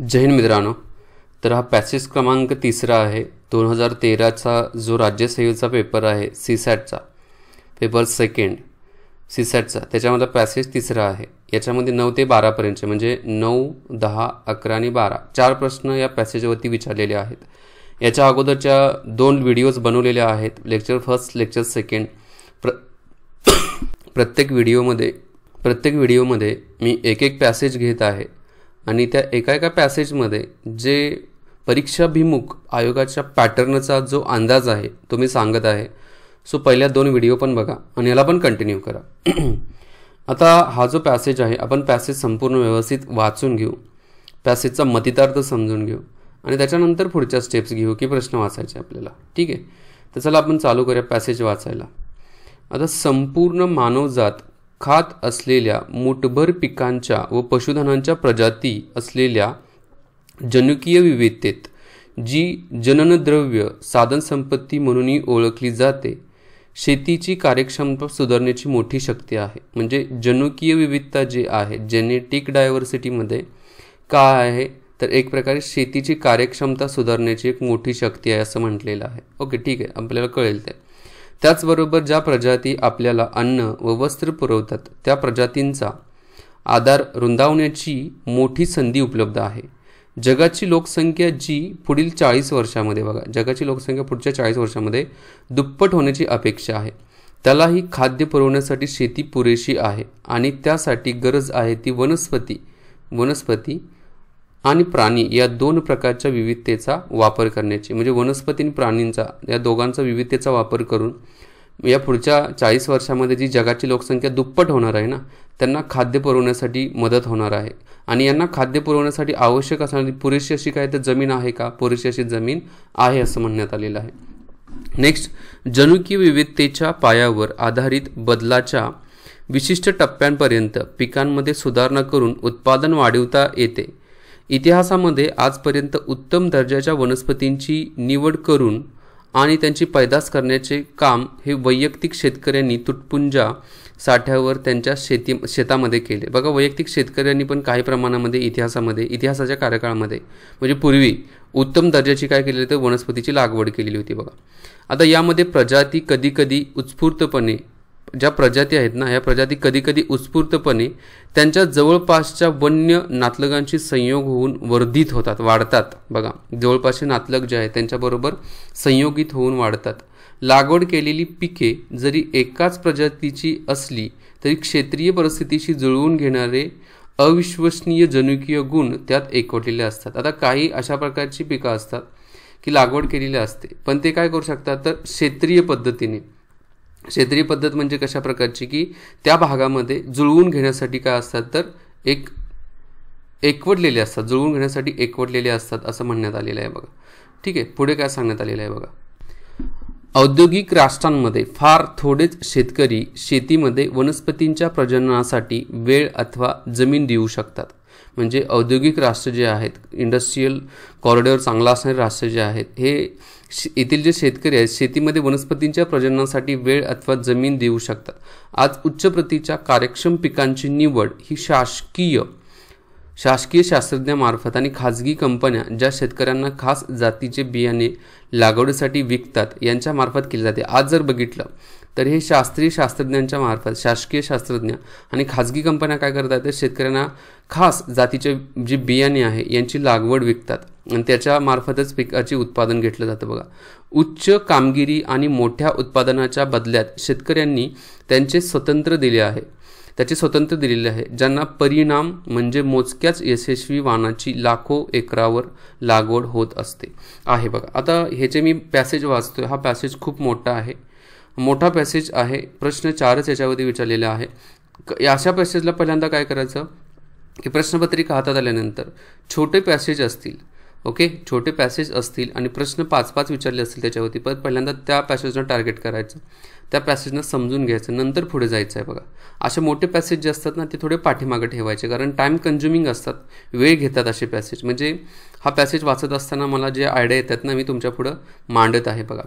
जैन मित्रांनो तर हा पॅसेज क्रमांक तिसरा आहे दोन हजार तेराचा जो राज्यसेवेचा पेपर आहे सी सॅटचा पेपर सेकंड सी सॅटचा त्याच्यामधला पॅसेज तिसरा आहे याच्यामध्ये नऊ ते बारापर्यंतचे म्हणजे नऊ दहा अकरा आणि बारा चार प्रश्न या पॅसेजवरती विचारलेले आहेत याच्या अगोदरच्या दोन व्हिडिओज बनवलेल्या आहेत लेक्चर फर्स्ट लेक्चर सेकंड प्र प्रत्येक व्हिडिओमध्ये प्रत्येक व्हिडिओमध्ये मी एक एक पॅसेज घेत आहे आणि त्या एका एका पॅसेजमध्ये जे परीक्षाभिमुख आयोगाच्या पॅटर्नचा जो अंदाज आहे तो मी सांगत आहे सो पहिल्या दोन व्हिडिओ पण बघा आणि याला पण कंटिन्यू करा आता हा जो पॅसेज आहे आपण पॅसेज संपूर्ण व्यवस्थित वाचून घेऊ पॅसेजचा मतितार्थ समजून घेऊ आणि त्याच्यानंतर पुढच्या स्टेप्स घेऊ की प्रश्न वाचायचे आपल्याला ठीक आहे तर चला आपण चालू करूया पॅसेज वाचायला आता संपूर्ण मानवजात खात असलेल्या मूठभर पिकांच्या व पशुधनांच्या प्रजाती असलेल्या जनुकीय विविधतेत जी जननद्रव्य साधनसंपत्ती म्हणूनही ओळखली जाते शेतीची कार्यक्षमता सुधारण्याची मोठी शक्ती आहे म्हणजे जनुकीय विविधता जी आहे जेनेटिक डायव्हर्सिटीमध्ये काय आहे तर एक प्रकारे शेतीची कार्यक्षमता सुधारण्याची एक मोठी शक्ती आहे असं म्हटलेलं आहे ओके ठीक आहे आपल्याला कळेल ते त्याचबरोबर ज्या प्रजाती आपल्याला अन्न व वस्त्र पुरवतात त्या प्रजातींचा आधार रुंदावण्याची मोठी संधी उपलब्ध आहे जगाची लोकसंख्या जी पुढील चाळीस वर्षामध्ये बघा जगाची लोकसंख्या पुढच्या चाळीस वर्षामध्ये दुप्पट होण्याची अपेक्षा आहे त्यालाही खाद्य पुरवण्यासाठी शेती पुरेशी आहे आणि त्यासाठी गरज आहे ती वनस्पती वनस्पती आणि प्राणी या दोन प्रकारच्या विविधतेचा वापर करण्याची म्हणजे वनस्पती आणि प्राणींचा या दोघांचा विविधतेचा वापर करून या पुढच्या चाळीस वर्षामध्ये जी जगाची लोकसंख्या दुप्पट होणार आहे ना त्यांना खाद्य पुरवण्यासाठी मदत होणार आहे आणि यांना खाद्य पुरवण्यासाठी आवश्यक असणारी पुरेशी अशी काय तर जमीन आहे का पुरेशी अशी जमीन आहे असं म्हणण्यात आलेलं आहे नेक्स्ट जनुकीय विविधतेच्या पायावर आधारित बदलाच्या विशिष्ट टप्प्यांपर्यंत पिकांमध्ये सुधारणा करून उत्पादन वाढवता येते इतिहासामध्ये आजपर्यंत उत्तम दर्जाच्या वनस्पतींची निवड करून आणि त्यांची पैदास करण्याचे काम हे वैयक्तिक शेतकऱ्यांनी तुटपुंजा साठ्यावर त्यांच्या शेती शेतामध्ये केले बघा वैयक्तिक शेतकऱ्यांनी पण काही प्रमाणामध्ये इतिहासामध्ये इतिहासाच्या कार्यकाळामध्ये म्हणजे पूर्वी उत्तम दर्जाची काय केलेली तर वनस्पतीची लागवड केलेली होती बघा आता यामध्ये प्रजाती कधीकधी उत्स्फूर्तपणे ज्या प्रजाती आहेत ना ह्या प्रजाती कधीकधी उत्स्फूर्तपणे त्यांच्या जवळपासच्या वन्य नातलगांशी संयोग होऊन वर्धित होतात वाढतात बघा जवळपासचे नातलग जे आहेत त्यांच्याबरोबर संयोगित होऊन वाढतात लागवड केलेली पिके जरी एकाच प्रजातीची असली तरी क्षेत्रीय परिस्थितीशी जुळवून घेणारे अविश्वसनीय जनुकीय गुण त्यात एकवटलेले असतात आता काही अशा प्रकारची पिकं असतात की लागवड केलेली असते पण ते काय करू शकतात तर क्षेत्रीय पद्धतीने क्षेत्रीय पद्धत म्हणजे कशा प्रकारची की त्या भागामध्ये जुळवून घेण्यासाठी काय असतात तर एक एकवटलेले असतात जुळवून घेण्यासाठी एकवटलेले असतात असं म्हणण्यात आलेलं आहे बघा ठीक आहे पुढे काय सांगण्यात आलेलं आहे बघा औद्योगिक राष्ट्रांमध्ये फार थोडेच शेतकरी शेतीमध्ये वनस्पतींच्या प्रजननासाठी वेळ अथवा जमीन देऊ शकतात म्हणजे औद्योगिक राष्ट्र जे आहेत इंडस्ट्रीयल कॉरिडॉर चांगला असणारे राष्ट्र जे आहेत हे येथील जे शेतकरी आहेत शेतीमध्ये वनस्पतींच्या प्रजननासाठी वेळ अथवा जमीन देऊ शकतात आज उच्च प्रतीच्या कार्यक्षम पिकांची निवड ही शासकीय शासकीय शास्त्रज्ञामार्फत आणि खाजगी कंपन्या ज्या शेतकऱ्यांना खास जातीचे बियाणे लागवडीसाठी विकतात यांच्यामार्फत केले जाते आज जर बघितलं तर हे शास्त्रीय शास्त्रज्ञांच्या मार्फत शासकीय शास्त्रज्ञ आणि खाजगी कंपन्या काय करतात तर शेतकऱ्यांना खास जातीचे जे बियाणे आहे यांची लागवड विकतात आणि त्याच्यामार्फतच पिकाचे उत्पादन घेतलं जातं बघा उच्च कामगिरी आणि मोठ्या उत्पादनाच्या बदल्यात शेतकऱ्यांनी त्यांचे स्वतंत्र दिले आहे त्याचे स्वतंत्र दिलेले आहे ज्यांना परिणाम म्हणजे मोजक्याच यशस्वी वाणाची लाखो एकरावर लागवड होत असते आहे बघा आता ह्याचे मी पॅसेज वाचतोय हा पॅसेज खूप मोठा आहे मोठा पॅसेज आहे प्रश्न चारच याच्यावरती विचारलेला आहे अशा पॅसेजला पहिल्यांदा काय करायचं की प्रश्नपत्रिका हातात आल्यानंतर छोटे पॅसेज असतील ओके छोटे पॅसेज असतील आणि प्रश्न पाच पाच विचारले असतील त्याच्यावरती पण पहिल्यांदा त्या पॅसेजनं टार्गेट करायचं त्या पॅसेजना समजून घ्यायचं नंतर पुढे जायचं आहे बघा असे मोठे पॅसेज जे असतात ना ते थोडे पाठीमागे ठेवायचे कारण टाईम कंझ्युमिंग असतात वेळ घेतात असे पॅसेज म्हणजे हा पॅसेज वाचत असताना मला जे आयडिया येतात ना मी तुमच्या पुढं मांडत आहे बघा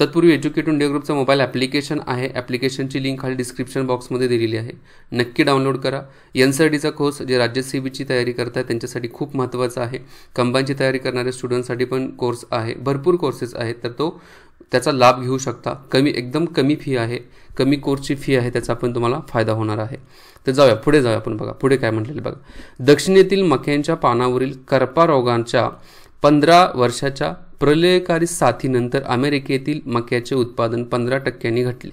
तत्पूर्वी एज्युकेट इंडिया ग्रुपचा मोबाईल ॲप्लिकेशन आहे ॲप्लिकेशनची लिंक खाली डिस्क्रिप्शन बॉक्समध्ये दिलेली आहे नक्की डाउनलोड करा एन सी डीचा कोर्स जे राज्य सी बीची तयारी आहे त्यांच्यासाठी खूप महत्त्वाचा आहे कंबाईनची तयारी करणाऱ्या स्टुडंटसाठी पण कोर्स आहे भरपूर कोर्सेस आहेत तर तो त्याचा लाभ घेऊ शकता कमी एकदम कमी फी आहे कमी कोर्सची फी आहे त्याचा पण तुम्हाला फायदा होणार आहे तर जाऊया पुढे जाऊया आपण बघा पुढे काय म्हटलेलं बघा दक्षिणेतील मक्यांच्या पानावरील करपा रोगांच्या पंधरा वर्षाच्या प्रलयकारी साथीनंतर अमेरिकेतील मक्याचे उत्पादन पंधरा टक्क्यांनी घटले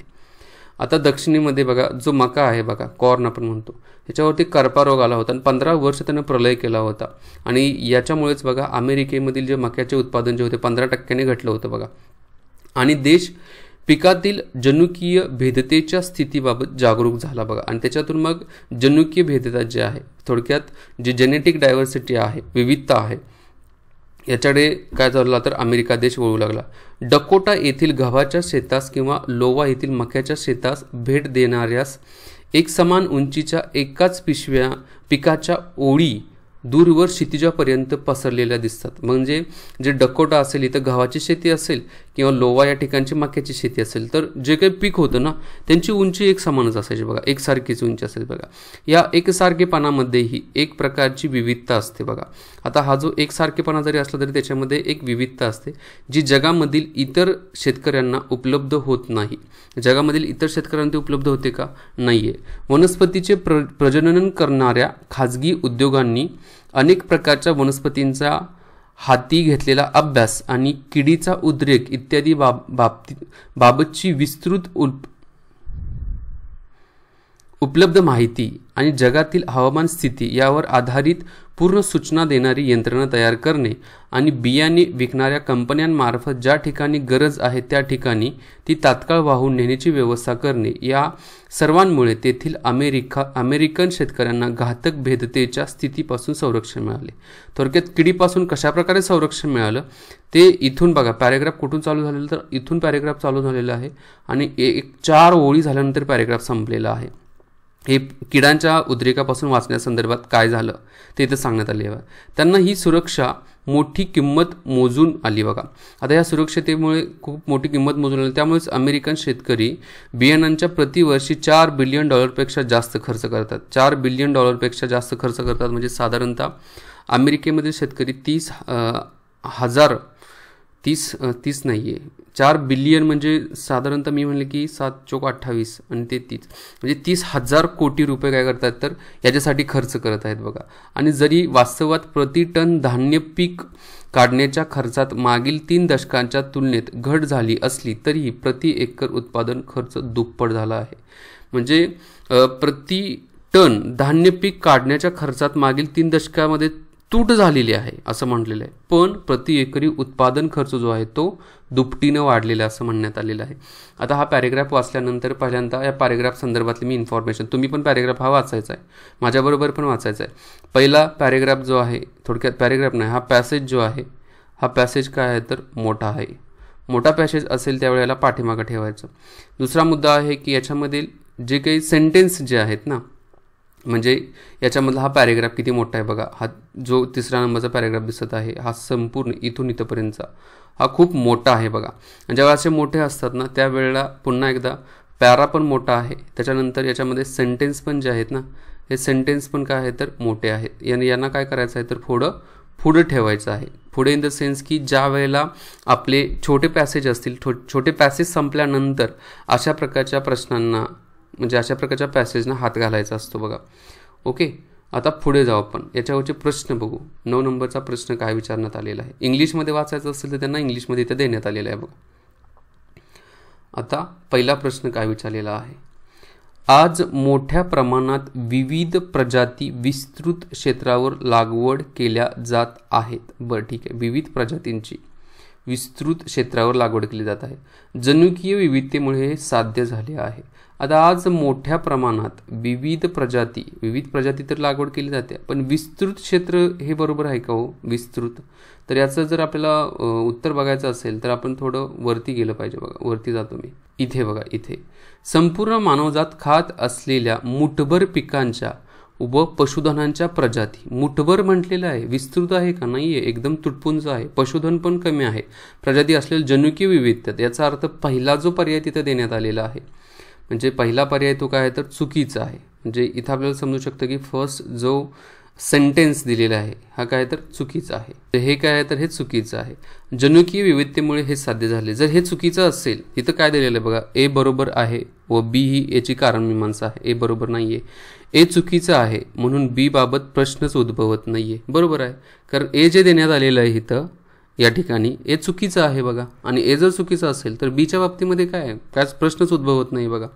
आता दक्षिणेमध्ये बघा जो मका आहे बघा कॉर्न आपण म्हणतो त्याच्यावरती करपा रोग आला होता आणि पंधरा वर्ष त्यानं प्रलय केला होता आणि याच्यामुळेच बघा अमेरिकेमधील जे मक्याचे उत्पादन जे होते पंधरा टक्क्यांनी घटलं होतं बघा आणि देश पिकातील जनुकीय भेदतेच्या स्थितीबाबत जागरूक झाला बघा आणि त्याच्यातून मग जनुकीय भेदता जे आहे थोडक्यात जे जेनेटिक डायव्हर्सिटी आहे विविधता आहे याच्याकडे काय झालं तर अमेरिका देश वळू लागला डकोटा येथील गव्हाच्या शेतास किंवा लोवा येथील मक्याच्या शेतास भेट देणाऱ्यास एक समान उंचीच्या एकाच पिशव्या पिकाच्या ओळी दूरवर क्षितिजापर्यंत पसरलेल्या दिसतात म्हणजे जे डकोटा असेल इथं गव्हाची शेती असेल किंवा लोवा या ठिकाणची मक्याची शेती असेल तर जे काही पीक होतं ना त्यांची उंची एक समानच असायची बघा एकसारखीच उंची असेल बघा या एकसारखेपणामध्येही एक प्रकारची विविधता असते बघा आता हा जो एकसारखेपणा जरी असला तरी त्याच्यामध्ये एक विविधता असते जी जगामधील इतर शेतकऱ्यांना उपलब्ध होत नाही जगामधील इतर शेतकऱ्यांना ते उपलब्ध होते का नाही आहे वनस्पतीचे प्र प्रजनन करणाऱ्या खाजगी उद्योगांनी अनेक प्रकारच्या वनस्पतींचा हाती घेतलेला अभ्यास आणि किडीचा उद्रेक इत्यादी बाब बाबती बाबतची विस्तृत उपलब्ध माहिती आणि जगातील हवामान स्थिती यावर आधारित पूर्ण सूचना देणारी यंत्रणा तयार करणे आणि बियाणे विकणाऱ्या कंपन्यांमार्फत ज्या ठिकाणी गरज आहे त्या ठिकाणी ती तात्काळ वाहून नेण्याची व्यवस्था करणे या सर्वांमुळे तेथील अमेरिका अमेरिकन शेतकऱ्यांना घातक भेदतेच्या स्थितीपासून संरक्षण मिळाले थोडक्यात किडीपासून कशाप्रकारे संरक्षण मिळालं ते इथून बघा पॅरेग्राफ कुठून चालू झालेलं तर इथून पॅरेग्राफ चालू झालेला आहे आणि एक चार ओळी झाल्यानंतर पॅरेग्राफ संपलेला आहे हे किडांच्या उद्रेकापासून वाचण्यासंदर्भात काय झालं ते तर सांगण्यात आले बघा त्यांना ही सुरक्षा मोठी किंमत मोजून आली बघा आता या सुरक्षतेमुळे खूप मोठी किंमत मोजून आली त्यामुळेच अमेरिकन शेतकरी बियाणांच्या प्रतिवर्षी चार बिलियन डॉलरपेक्षा जास्त खर्च करतात चार बिलियन डॉलरपेक्षा जास्त खर्च करतात म्हणजे साधारणतः अमेरिकेमध्ये शेतकरी तीस हजार तीस तीस नाही आहे चार बिलियन म्हणजे साधारणतः मी म्हणले की सात चोक अठ्ठावीस आणि ते तीस म्हणजे तीस हजार कोटी रुपये काय करतात तर याच्यासाठी खर्च करत आहेत बघा आणि जरी वास्तवात प्रति टन धान्य पीक काढण्याच्या खर्चात मागील तीन दशकांच्या तुलनेत घट झाली असली तरीही प्रति एकर उत्पादन खर्च दुप्पट झाला आहे म्हणजे प्रति टन धान्य पीक काढण्याच्या खर्चात मागील तीन दशकामध्ये तूट झालेली आहे असं म्हटलेलं आहे पण प्रति एकरी उत्पादन खर्च जो आहे तो दुपटीनं वाढलेला असं म्हणण्यात आलेलं आहे आता हा पॅरेग्राफ वाचल्यानंतर पहिल्यांदा या पॅरेग्राफ संदर्भातली मी इन्फॉर्मेशन तुम्ही पण पॅरेग्राफ हा वाचायचा आहे माझ्याबरोबर पण वाचायचा आहे पहिला पॅरेग्राफ जो आहे थोडक्यात पॅरेग्राफ नाही हा पॅसेज जो आहे हा पॅसेज काय आहे तर मोठा आहे मोठा पॅसेज असेल त्यावेळेला पाठीमागं ठेवायचं दुसरा मुद्दा आहे की याच्यामधील जे काही सेंटेन्स जे आहेत ना म्हणजे याच्यामधला हा पॅरेग्राफ किती मोठा आहे बघा हा जो तिसरा नंबरचा पॅरेग्राफ दिसत आहे हा संपूर्ण इथून इथंपर्यंतचा हा खूप मोठा आहे बघा ज्यावेळेला असे मोठे असतात ना त्यावेळेला पुन्हा एकदा पॅरा पण मोठा आहे त्याच्यानंतर याच्यामध्ये सेंटेन्स पण जे आहेत ना हे सेंटेन्स पण काय आहे तर मोठे आहेत यांनी यांना काय करायचं आहे तर थोडं पुढं ठेवायचं आहे पुढे इन द सेन्स की ज्या वेळेला आपले छोटे पॅसेज असतील छोटे पॅसेज संपल्यानंतर अशा प्रकारच्या प्रश्नांना म्हणजे अशा प्रकारच्या पॅसेजना हात घालायचा असतो बघा ओके आता पुढे जाऊ आपण याच्यावरचे प्रश्न बघू नऊ नंबरचा प्रश्न काय विचारण्यात आलेला आहे इंग्लिशमध्ये वाचायचं असेल तर त्यांना इंग्लिशमध्ये इथे देण्यात आलेलं आहे बघा आता पहिला प्रश्न काय विचारलेला आहे आज मोठ्या प्रमाणात विविध प्रजाती विस्तृत क्षेत्रावर लागवड केल्या जात आहेत बरं ठीक आहे विविध प्रजातींची विस्तृत क्षेत्रावर लागवड केली जात आहे जनुकीय विविधतेमुळे हे साध्य झाले आहे आता आज मोठ्या प्रमाणात विविध प्रजाती विविध प्रजाती तर लागवड केली जाते पण विस्तृत क्षेत्र हे बरोबर आहे का हो विस्तृत तर याचं जर आपल्याला उत्तर बघायचं असेल तर आपण थोडं वरती गेलं पाहिजे बघा वरती जातो मी इथे बघा इथे संपूर्ण मानवजात खात असलेल्या मुठभर पिकांच्या व पशुधनांच्या प्रजाती मुठभर म्हटलेलं आहे विस्तृत आहे का नाही आहे एकदम तुटपुंज आहे पशुधन पण कमी आहे प्रजाती असलेलं जनुकीय विविधता याचा अर्थ पहिला जो पर्याय तिथं देण्यात आलेला आहे म्हणजे पहिला पर्याय तो काय तर चुकीचा आहे म्हणजे इथं आपल्याला समजू शकतं की फर्स्ट जो सेंटेन्स दिलेला आहे हा काय तर चुकीचा आहे हे काय तर हे चुकीचं आहे जनुकीय विविधतेमुळे हे साध्य झाले जर हे चुकीचं असेल इथं काय दिलेलं आहे बघा ए बरोबर आहे व बी ही याची कारणमीमांसा आहे ए बरोबर नाही आहे ए चुकीचं आहे म्हणून बी बाबत प्रश्नच उद्भवत नाही आहे बरोबर आहे कारण ए जे देण्यात आलेलं आहे इथं या ठिकाणी ए चुकीचं आहे बघा आणि ए जर चुकीचं असेल तर बीच्या बाबतीमध्ये काय आहे काय प्रश्नच उद्भवत नाही बघा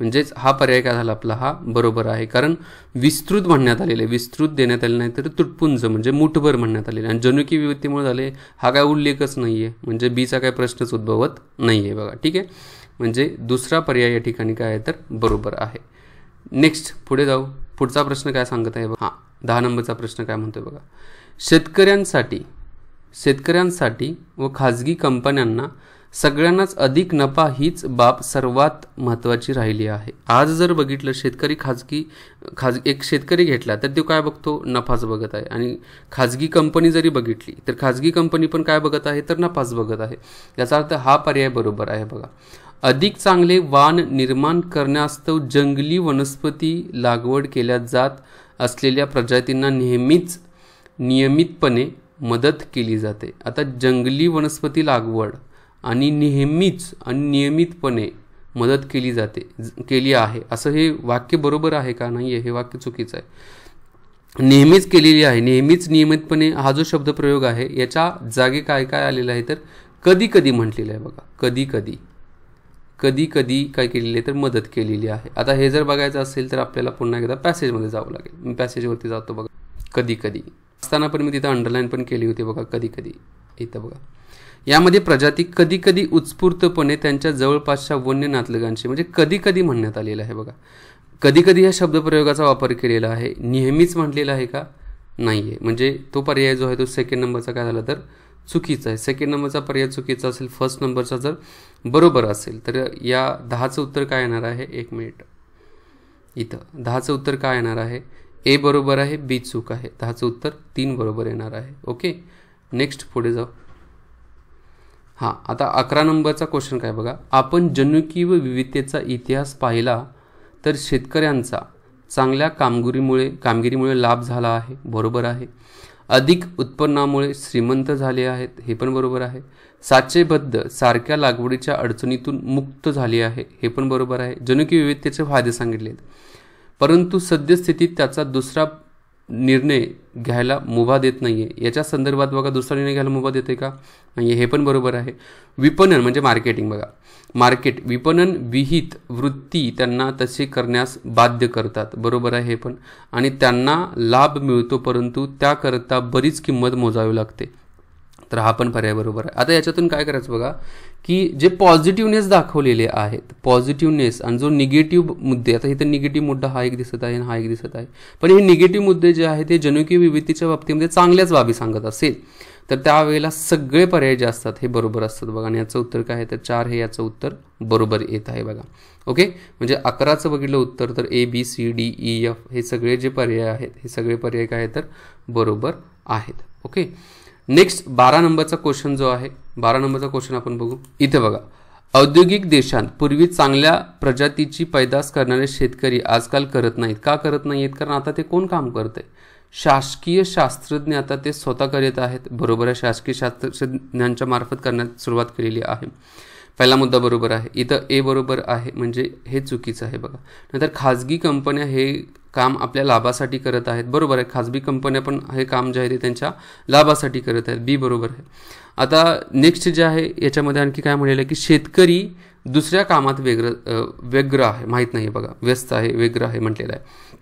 म्हणजेच हा पर्याय काय झाला आपला हा बरोबर आहे कारण विस्तृत म्हणण्यात आलेलं आहे विस्तृत देण्यात आले नाही तर तुटपुंज म्हणजे मुठभर म्हणण्यात आलेलं आणि जनुकी विवृत्तीमुळे झाले हा काय उल्लेखच नाही आहे म्हणजे बीचा काय प्रश्नच उद्भवत नाही आहे बघा ठीक आहे म्हणजे दुसरा पर्याय या ठिकाणी काय आहे तर बरोबर आहे नेक्स्ट पुढे जाऊ पुढचा प्रश्न काय सांगत आहे हां दहा नंबरचा प्रश्न काय म्हणतोय बघा शेतकऱ्यांसाठी शेतकऱ्यांसाठी व खाजगी कंपन्यांना सगळ्यांनाच अधिक नफा हीच बाब सर्वात महत्त्वाची राहिली आहे आज जर बघितलं शेतकरी खाजगी खाज एक शेतकरी घेतला तर तो काय बघतो नफाच बघत आहे आणि खाजगी कंपनी जरी बघितली तर खाजगी कंपनी पण काय बघत आहे तर नफाच बघत आहे याचा अर्थ हा पर्याय बरोबर आहे बघा अधिक चांगले वाण निर्माण करण्यास्तव जंगली वनस्पती लागवड केल्या जात असलेल्या प्रजातींना नेहमीच नियमितपणे मदत केली जाते आता जंगली वनस्पती लागवड आणि नेहमीच आणि नियमितपणे मदत केली जाते केली आहे असं हे वाक्य बरोबर आहे का नाही आहे हे वाक्य चुकीचं आहे नेहमीच केलेली आहे नेहमीच नियमितपणे हा जो शब्दप्रयोग आहे याच्या जागे काय काय आलेला आहे तर कधी कधी म्हटलेलं आहे बघा कधी कधी कधी कधी काय केलेली आहे तर मदत केलेली आहे आता हे जर बघायचं असेल तर आपल्याला पुन्हा एकदा पॅसेजमध्ये जावं लागेल मी पॅसेजवरती जातो बघा कधी कधी असताना पण मी तिथं अंडरलाईन पण केली होती बघा कधी कधी इथं बघा यामध्ये प्रजाती कधी कधी उत्स्फूर्तपणे त्यांच्या जवळपासच्या वन्य नातलगांशी म्हणजे कधी कधी म्हणण्यात आलेलं आहे बघा कधी कधी या शब्दप्रयोगाचा वापर केलेला आहे नेहमीच म्हटलेला आहे का नाही आहे म्हणजे तो पर्याय जो आहे तो सेकंड नंबरचा काय झाला तर चुकीचं आहे सेकंड नंबरचा पर्याय चुकीचा असेल फर्स्ट नंबरचा जर बरोबर असेल तर या दहाचं उत्तर काय येणार आहे एक मिनिट इथं दहाचं उत्तर काय येणार आहे ए बरोबर आहे बी चूक आहे दहाचं उत्तर तीन बरोबर येणार आहे ओके नेक्स्ट पुढे जाऊ हां आता अकरा नंबरचा क्वेश्चन काय बघा आपण जनुकी व विविधतेचा इतिहास पाहिला तर शेतकऱ्यांचा चांगल्या कामगिरीमुळे कामगिरीमुळे लाभ झाला आहे बरोबर आहे अधिक उत्पन्नामुळे श्रीमंत झाले आहेत हे पण बरोबर आहे साचेबद्ध सारख्या लागवडीच्या अडचणीतून मुक्त झाले आहे हे पण बरोबर आहे जनुकी विविधतेचे फायदे सांगितले आहेत परंतु सद्यस्थितीत त्याचा दुसरा निर्णय घ्यायला मुभा देत नाही आहे याच्या संदर्भात बघा दुसरा निर्णय घ्यायला मुभा देते का नाही हे पण बरोबर आहे विपणन म्हणजे मार्केटिंग बघा मार्केट विपणन विहित वृत्ती त्यांना तसे करण्यास बाध्य करतात बरोबर आहे हे पण आणि त्यांना लाभ मिळतो परंतु त्याकरता बरीच किंमत मोजावी लागते तर हा पण पर्याय बरोबर आहे आता याच्यातून काय करायचं बघा की जे पॉझिटिव्हनेस दाखवलेले आहेत पॉझिटिव्हनेस आणि जो निगेटिव्ह मुद्दे आता इथे निगेटिव्ह मुद्दा हा एक दिसत आहे आणि हा एक दिसत आहे पण हे निगेटिव्ह मुद्दे जे आहेत ते जनुकीय विविधतेच्या बाबतीमध्ये चांगल्याच बाबी सांगत असेल तर त्यावेळेला सगळे पर्याय जे असतात हे बरोबर असतात बघा आणि याचं उत्तर काय आहे तर चार हे याचं उत्तर बरोबर येत आहे बघा ओके म्हणजे अकराचं बघितलं उत्तर तर A B C D E F हे सगळे जे पर्याय आहेत हे सगळे पर्याय काय तर बरोबर आहेत ओके नेक्स्ट बारा नंबरचा क्वेश्चन जो आहे बारा नंबरचा क्वेश्चन आपण बघू इथे बघा औद्योगिक देशांत पूर्वी चांगल्या प्रजातीची पैदास करणारे शेतकरी आजकाल करत नाहीत का करत नाहीत कारण आता ते कोण काम करत आहे शासकीय शास्त्रज्ञ आता ते स्वतः करीत आहेत बरोबर आहे शासकीय शास्त्रज्ञांच्या मार्फत करण्यास सुरुवात केलेली आहे पहिला मुद्दा बरोबर आहे इथं ए बरोबर आहे म्हणजे हे चुकीचं आहे बघा नंतर खाजगी कंपन्या हे काम आपल्या लाभासाठी करत आहेत बरोबर आहे खाजगी कंपन्या पण हे काम जे आहे ते त्यांच्या लाभासाठी करत आहेत बी बरोबर आहे आता नेक्स्ट जे आहे याच्यामध्ये आणखी काय म्हणलेलं आहे की शेतकरी दुसऱ्या कामात वेग्र व्यग्र आहे माहीत नाही बघा व्यस्त आहे व्यग्र आहे म्हटलेलं आहे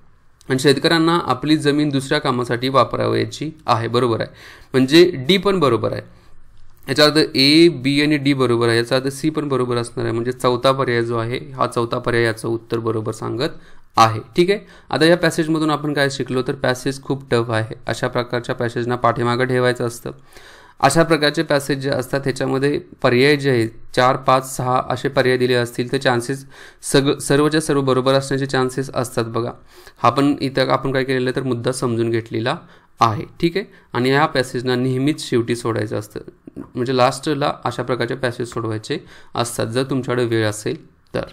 आणि शेतकऱ्यांना आपली जमीन दुसऱ्या कामासाठी वापरावयाची आहे बरोबर आहे म्हणजे डी पण बरोबर आहे याचा अर्थ ए बी आणि डी बरोबर आहे याचा अर्थ सी पण बरोबर असणार आहे म्हणजे चौथा पर्याय जो आहे हा चौथा पर्याय याचं उत्तर बरोबर सांगत आहे ठीक आहे आता या पॅसेजमधून आपण काय शिकलो तर पॅसेज खूप टफ आहे अशा प्रकारच्या पॅसेजना पाठीमागं ठेवायचं असतं अशा प्रकारचे पॅसेज जे असतात त्याच्यामध्ये पर्याय जे आहेत चार पाच सहा असे पर्याय दिले असतील तर चान्सेस सग सर्वच्या सर्व बरोबर असण्याचे चान्सेस असतात बघा हा पण इथं आपण काय केलेलं तर मुद्दा समजून घेतलेला आहे ठीक आहे आणि ह्या पॅसेजना नेहमीच शेवटी सोडायचं असतं म्हणजे लास्टला अशा प्रकारचे पॅसेज सोडवायचे असतात जर तुमच्याकडे वेळ असेल तर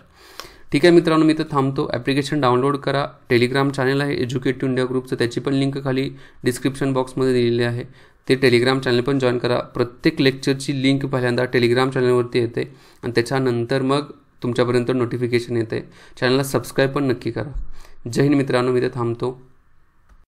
ठीक आहे मित्रांनो मी तर थांबतो ॲप्लिकेशन डाउनलोड करा टेलिग्राम चॅनल आहे एज्युकेट इंडिया ग्रुपचं त्याची पण लिंक खाली डिस्क्रिप्शन बॉक्समध्ये दिलेली आहे ते टेलिग्राम चॅनल पण जॉईन करा प्रत्येक लेक्चरची लिंक पहिल्यांदा टेलिग्राम चॅनलवरती येते आणि त्याच्यानंतर मग तुमच्यापर्यंत नोटिफिकेशन येते चॅनलला सबस्क्राईब पण नक्की करा जय हिंद मित्रांनो मी ते थांबतो